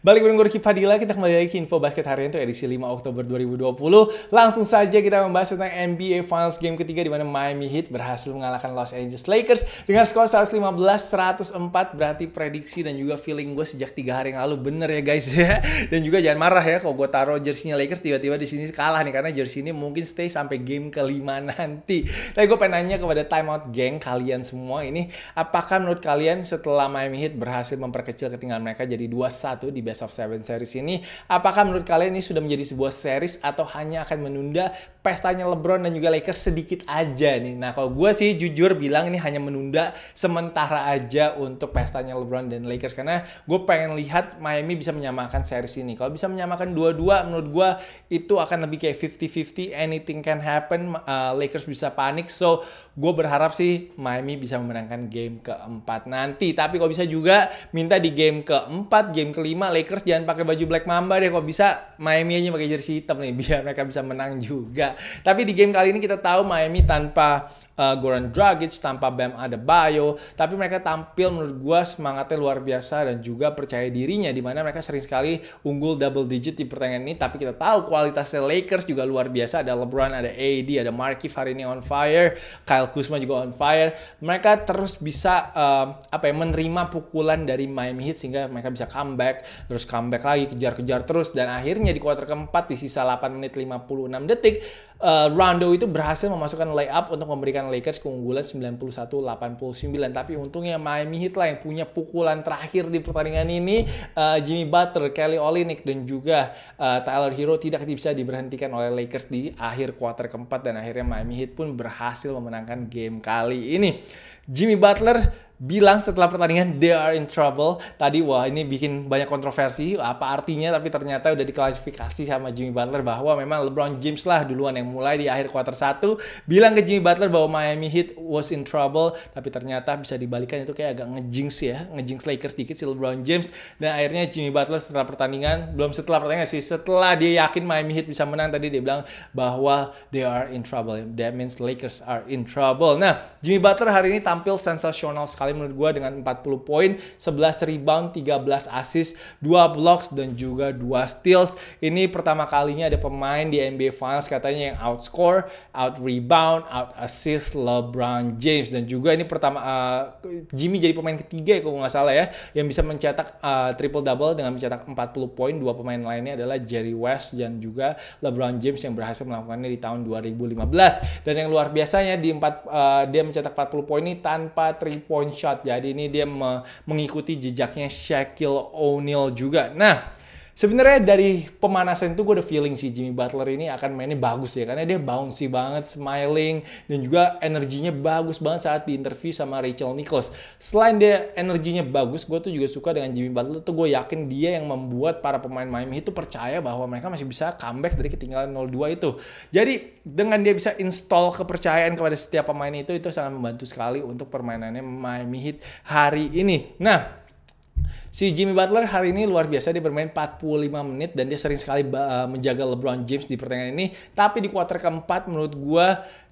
Balik bareng gue Ricky Padilla, kita kembali lagi ke Info Basket harian tuh edisi 5 Oktober 2020. Langsung saja kita membahas tentang NBA Finals game ketiga di mana Miami Heat berhasil mengalahkan Los Angeles Lakers dengan skor 115-104. Berarti prediksi dan juga feeling gue sejak tiga hari yang lalu bener ya guys ya. Dan juga jangan marah ya kalau gue taruh jersinya Lakers tiba-tiba di sini kalah nih karena jersey ini mungkin stay sampai game kelima nanti. Tapi gue pengen nanya kepada timeout geng kalian semua ini, apakah menurut kalian setelah Miami Heat berhasil memperkecil ketinggalan mereka jadi 2-1 di best Best of Seven series ini. Apakah menurut kalian ini sudah menjadi sebuah series atau hanya akan menunda pestanya LeBron dan juga Lakers sedikit aja nih? Nah, kalau gue sih jujur bilang ini hanya menunda sementara aja untuk pestanya LeBron dan Lakers karena gue pengen lihat Miami bisa menyamakan series ini. Kalau bisa menyamakan dua-dua, menurut gue itu akan lebih kayak 50-50, anything can happen. Uh, Lakers bisa panik, so gue berharap sih Miami bisa memenangkan game keempat nanti. Tapi kalau bisa juga minta di game keempat, game kelima Lakers jangan pakai baju Black Mamba deh kok bisa Miami aja pakai jersey hitam nih biar mereka bisa menang juga. Tapi di game kali ini kita tahu Miami tanpa uh, Goran Dragic, tanpa Bam Adebayo, tapi mereka tampil menurut gue semangatnya luar biasa dan juga percaya dirinya di mana mereka sering sekali unggul double digit di pertandingan ini, tapi kita tahu kualitasnya Lakers juga luar biasa, ada LeBron, ada AD, ada Markieff hari on fire, Kyle Kuzma juga on fire. Mereka terus bisa uh, apa ya menerima pukulan dari Miami Heat sehingga mereka bisa comeback, terus comeback lagi, kejar-kejar terus dan akhirnya di kuarter keempat di sisa 8 menit 56 detik uh, Rondo itu berhasil memasukkan layup untuk memberikan Lakers keunggulan 91-89. Tapi untungnya Miami Heat lah yang punya pukulan terakhir di pertandingan ini. Uh, Jimmy Butler, Kelly Olynyk, dan juga uh, Tyler Hero tidak bisa diberhentikan oleh Lakers di akhir kuarter keempat. Dan akhirnya Miami Heat pun berhasil memenangkan game kali ini. Jimmy Butler bilang setelah pertandingan they are in trouble. Tadi wah ini bikin banyak kontroversi apa artinya tapi ternyata udah diklasifikasi sama Jimmy Butler bahwa memang LeBron James lah duluan yang mulai di akhir kuarter 1 bilang ke Jimmy Butler bahwa Miami Heat was in trouble tapi ternyata bisa dibalikan itu kayak agak ngejinx ya, ngejinx Lakers dikit si LeBron James dan akhirnya Jimmy Butler setelah pertandingan belum setelah pertandingan sih setelah dia yakin Miami Heat bisa menang tadi dia bilang bahwa they are in trouble. That means Lakers are in trouble. Nah, Jimmy Butler hari ini tampil tampil sensasional sekali menurut gue dengan 40 poin, 11 rebound, 13 assist, 2 blocks dan juga 2 steals. Ini pertama kalinya ada pemain di NBA Finals katanya yang outscore, out rebound, out assist LeBron James dan juga ini pertama uh, Jimmy jadi pemain ketiga ya kalau nggak salah ya yang bisa mencetak uh, eh, triple double dengan mencetak 40 poin. Dua pemain lainnya adalah Jerry West dan juga LeBron James yang berhasil melakukannya di tahun 2015. Dan yang luar biasanya di 4 uh, eh, dia mencetak 40 poin ini tanpa three point shot. Jadi ini dia mengikuti jejaknya Shaquille O'Neal juga. Nah, Sebenarnya dari pemanasan itu gue udah feeling si Jimmy Butler ini akan mainnya bagus ya karena dia bouncy banget, smiling dan juga energinya bagus banget saat di interview sama Rachel Nichols. Selain dia energinya bagus, gue tuh juga suka dengan Jimmy Butler tuh gue yakin dia yang membuat para pemain Miami itu percaya bahwa mereka masih bisa comeback dari ketinggalan 0-2 itu. Jadi dengan dia bisa install kepercayaan kepada setiap pemain itu itu sangat membantu sekali untuk permainannya Miami Heat hari ini. Nah, Si Jimmy Butler hari ini luar biasa dia bermain 45 menit dan dia sering sekali eh, menjaga LeBron James di pertandingan ini. Tapi di kuarter keempat menurut gue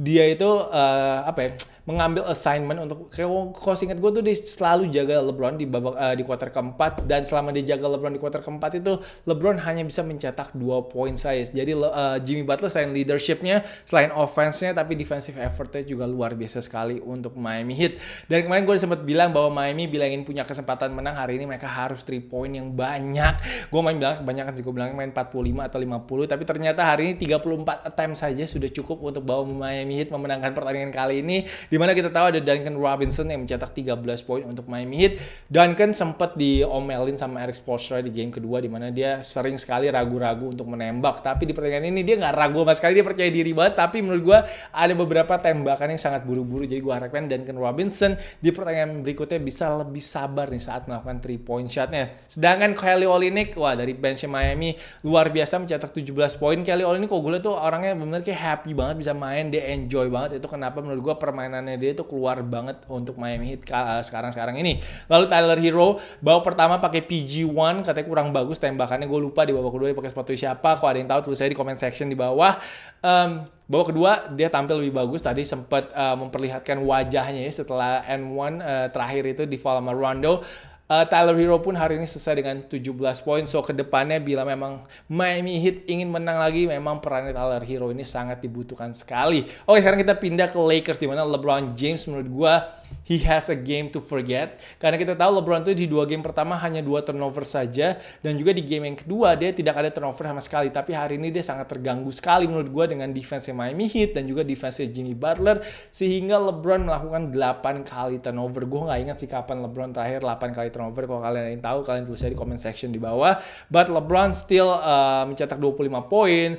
dia itu uh, apa ya mengambil assignment untuk kayak inget gue tuh dia selalu jaga LeBron di babak uh, di kuarter keempat dan selama dia jaga LeBron di kuarter keempat itu LeBron hanya bisa mencetak dua poin saja jadi uh, Jimmy Butler selain leadershipnya selain offense-nya tapi defensive effortnya juga luar biasa sekali untuk Miami Heat dan kemarin gue sempat bilang bahwa Miami bilangin punya kesempatan menang hari ini mereka harus three point yang banyak gue main bilang kebanyakan sih gue bilang main 45 atau 50 tapi ternyata hari ini 34 attempt saja sudah cukup untuk bawa Miami Miami Heat memenangkan pertandingan kali ini di mana kita tahu ada Duncan Robinson yang mencetak 13 poin untuk Miami Heat. Duncan sempat diomelin sama Eric Spoelstra di game kedua di mana dia sering sekali ragu-ragu untuk menembak, tapi di pertandingan ini dia nggak ragu sama sekali, dia percaya diri banget. Tapi menurut gue ada beberapa tembakan yang sangat buru-buru, jadi gue harapkan Duncan Robinson di pertandingan berikutnya bisa lebih sabar nih saat melakukan three point shotnya. Sedangkan Kelly Olynyk, wah dari bench Miami luar biasa mencetak 17 poin. Kelly Olynyk kok gue tuh orangnya bener kayak happy banget bisa main, dia enjoy banget itu kenapa menurut gue permainannya dia itu keluar banget untuk Miami Heat eh, sekarang-sekarang ini lalu Tyler Hero bawa pertama pakai PG1 katanya kurang bagus tembakannya gue lupa di babak kedua dia pakai sepatu siapa kok ada yang tahu tulis aja di comment section di bawah um, Babak kedua dia tampil lebih bagus tadi sempat uh, eh, memperlihatkan wajahnya ya setelah N1 uh, eh, terakhir itu di Falma Rondo Uh, Tyler Hero pun hari ini selesai dengan 17 poin. So kedepannya bila memang Miami Heat ingin menang lagi, memang perannya Tyler Hero ini sangat dibutuhkan sekali. Oke sekarang kita pindah ke Lakers di mana LeBron James menurut gue he has a game to forget. Karena kita tahu LeBron itu di dua game pertama hanya dua turnover saja dan juga di game yang kedua dia tidak ada turnover sama sekali. Tapi hari ini dia sangat terganggu sekali menurut gue dengan defense Miami Heat dan juga defense Jimmy Butler sehingga LeBron melakukan 8 kali turnover. Gue nggak ingat sih kapan LeBron terakhir 8 kali turnover turnover. Kalau kalian ingin tahu, kalian tulis di comment section di bawah. But LeBron still uh, mencetak 25 poin, 10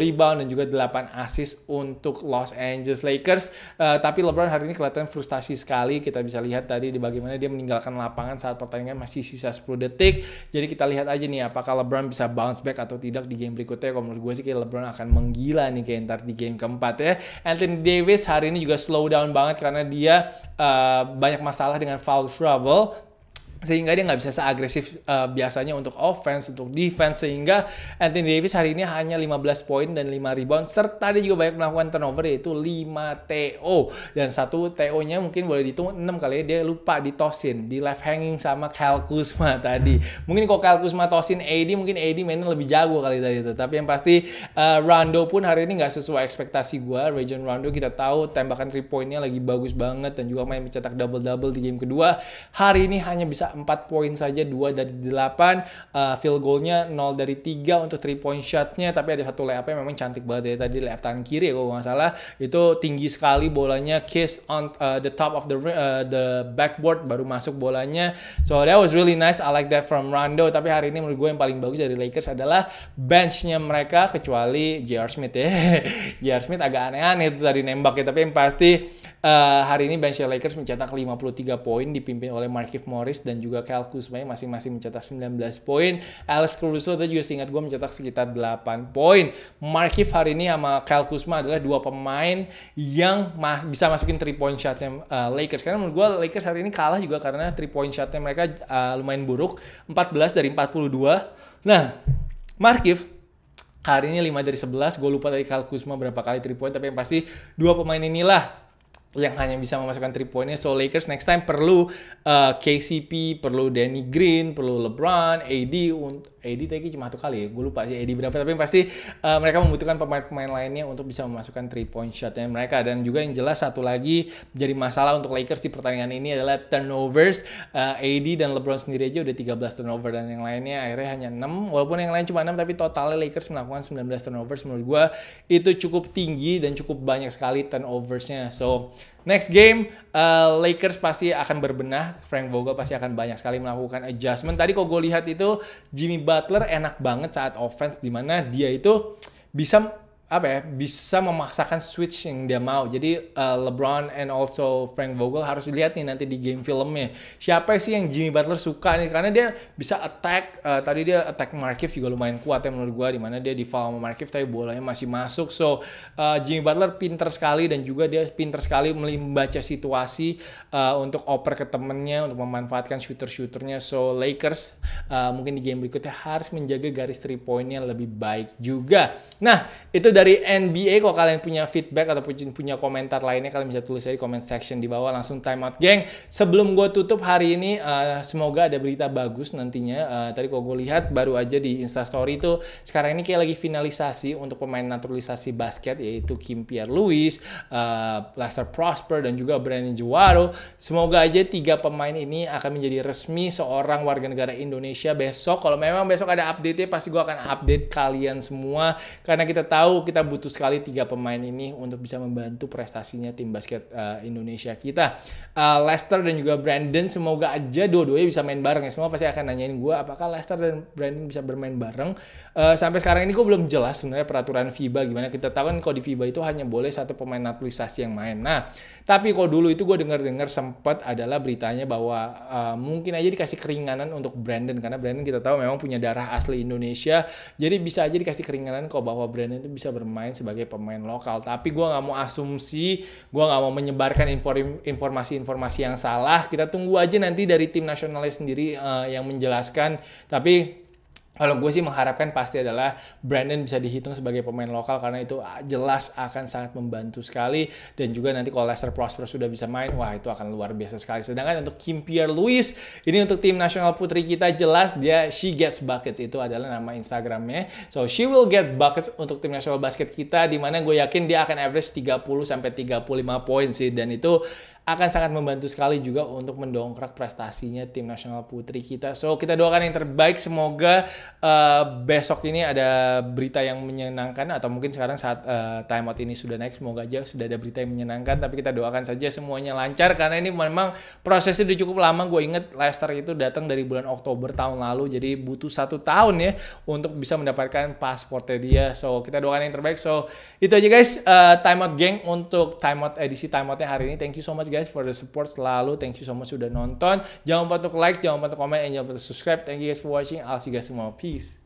rebound, dan juga 8 assist untuk Los Angeles Lakers. Uh, tapi LeBron hari ini kelihatan frustasi sekali. Kita bisa lihat tadi di bagaimana dia meninggalkan lapangan saat pertandingan masih sisa 10 detik. Jadi kita lihat aja nih apakah LeBron bisa bounce back atau tidak di game berikutnya. Kalau menurut gue sih kayak LeBron akan menggila nih kayak ntar di game keempat ya. Anthony Davis hari ini juga slow down banget karena dia uh, banyak masalah dengan foul trouble sehingga dia nggak bisa seagresif uh, biasanya untuk offense, untuk defense sehingga Anthony Davis hari ini hanya 15 poin dan 5 rebound serta dia juga banyak melakukan turnover yaitu 5 TO dan satu TO-nya mungkin boleh dihitung 6 kali ya dia lupa ditosin di left hanging sama Kyle Kuzma tadi. Mungkin kok Kyle Kuzma tosin AD mungkin AD mainnya lebih jago kali tadi itu. Tapi yang pasti uh, Rondo pun hari ini nggak sesuai ekspektasi gue Region Rondo kita tahu tembakan 3 poinnya lagi bagus banget dan juga main mencetak double-double di game kedua. Hari ini hanya bisa empat 4 poin saja 2 dari 8 uh, eh, field goalnya 0 dari 3 untuk 3 point shotnya tapi ada satu layupnya memang cantik banget ya tadi layup tangan kiri ya kalau gak salah itu tinggi sekali bolanya kiss on uh, the top of the uh, the backboard baru masuk bolanya so that was really nice I like that from Rondo tapi hari ini menurut gue yang paling bagus dari Lakers adalah benchnya mereka kecuali JR Smith ya JR Smith agak aneh-aneh itu tadi nembak ya tapi yang pasti Eh, hari ini bench Lakers mencetak 53 poin dipimpin oleh Markif Morris dan juga Kyle Kuzma masing-masing mencetak 19 poin. Alex Caruso tadi juga seingat gue mencetak sekitar 8 poin. Markif hari ini sama Kyle Kuzma adalah dua pemain yang mas bisa masukin 3 point shotnya uh, Lakers. Karena menurut gue Lakers hari ini kalah juga karena 3 point shotnya mereka uh, lumayan buruk. 14 dari 42. Nah, Markif hari ini 5 dari 11. Gue lupa tadi Kyle Kuzma berapa kali 3 point. Tapi yang pasti dua pemain inilah yang hanya bisa memasukkan 3 poinnya. So Lakers next time perlu uh, KCP, perlu Danny Green, perlu LeBron, AD, AD tadi cuma satu kali ya, gue lupa sih AD berapa, tapi pasti uh, mereka membutuhkan pemain-pemain lainnya untuk bisa memasukkan 3 point shotnya mereka. Dan juga yang jelas satu lagi jadi masalah untuk Lakers di pertandingan ini adalah turnovers. Uh, AD dan LeBron sendiri aja udah 13 turnover dan yang lainnya akhirnya hanya 6, walaupun yang lain cuma 6 tapi totalnya Lakers melakukan 19 turnovers menurut gue itu cukup tinggi dan cukup banyak sekali turnoversnya. So Next game, uh, Lakers pasti akan berbenah. Frank Vogel pasti akan banyak sekali melakukan adjustment. Tadi kok gue lihat itu Jimmy Butler enak banget saat offense Dimana dia itu bisa apa ya bisa memaksakan switch yang dia mau. Jadi uh, LeBron and also Frank Vogel harus lihat nih nanti di game filmnya siapa sih yang Jimmy Butler suka nih karena dia bisa attack uh, tadi dia attack Markif juga lumayan kuat ya menurut gua dimana dia di foul sama Markif tapi bolanya masih masuk. So uh, Jimmy Butler pinter sekali dan juga dia pinter sekali membaca situasi uh, untuk oper ke temennya untuk memanfaatkan shooter-shooternya. So Lakers uh, mungkin di game berikutnya harus menjaga garis three pointnya lebih baik juga. Nah, itu dari NBA kalau kalian punya feedback atau punya komentar lainnya kalian bisa tulis aja di comment section di bawah langsung time out geng sebelum gue tutup hari ini uh, semoga ada berita bagus nantinya uh, tadi kalau gue lihat baru aja di instastory itu sekarang ini kayak lagi finalisasi untuk pemain naturalisasi basket yaitu Kim Pierre Louis uh, eh, Lester Prosper dan juga Brandon Juwaro semoga aja tiga pemain ini akan menjadi resmi seorang warga negara Indonesia besok kalau memang besok ada update ya pasti gue akan update kalian semua karena kita tahu kita butuh sekali tiga pemain ini untuk bisa membantu prestasinya tim basket uh, Indonesia kita. Uh, Lester dan juga Brandon semoga aja dua-duanya bisa main bareng ya. Semua pasti akan nanyain gue apakah Lester dan Brandon bisa bermain bareng. Uh, sampai sekarang ini gue belum jelas sebenarnya peraturan FIBA gimana. Kita tahu kan kalau di FIBA itu hanya boleh satu pemain naturalisasi yang main. Nah, tapi kalau dulu itu gue dengar-dengar sempat adalah beritanya bahwa uh, mungkin aja dikasih keringanan untuk Brandon karena Brandon kita tahu memang punya darah asli Indonesia. Jadi bisa aja dikasih keringanan kalau bahwa Brandon itu bisa bermain sebagai pemain lokal. Tapi gue nggak mau asumsi, gue nggak mau menyebarkan informasi-informasi yang salah. Kita tunggu aja nanti dari tim nasionalnya sendiri uh, yang menjelaskan. Tapi kalau gue sih mengharapkan pasti adalah Brandon bisa dihitung sebagai pemain lokal karena itu ah, jelas akan sangat membantu sekali dan juga nanti kalau Leicester Prosper sudah bisa main wah itu akan luar biasa sekali sedangkan untuk Kim Pierre Louis ini untuk tim nasional putri kita jelas dia she gets buckets itu adalah nama Instagramnya so she will get buckets untuk tim nasional basket kita dimana gue yakin dia akan average 30 sampai 35 poin sih dan itu akan sangat membantu sekali juga untuk mendongkrak prestasinya tim nasional putri kita. So kita doakan yang terbaik semoga uh, besok ini ada berita yang menyenangkan atau mungkin sekarang saat uh, eh, timeout ini sudah naik semoga aja sudah ada berita yang menyenangkan tapi kita doakan saja semuanya lancar karena ini memang prosesnya sudah cukup lama. Gue inget Leicester itu datang dari bulan Oktober tahun lalu jadi butuh satu tahun ya untuk bisa mendapatkan pasportnya dia. So kita doakan yang terbaik. So itu aja guys uh, eh, timeout geng untuk timeout edisi timeoutnya hari ini. Thank you so much guys guys for the support selalu. Thank you so much sudah nonton. Jangan lupa untuk like, jangan lupa untuk comment, and jangan lupa untuk subscribe. Thank you guys for watching. I'll see you guys tomorrow. Peace.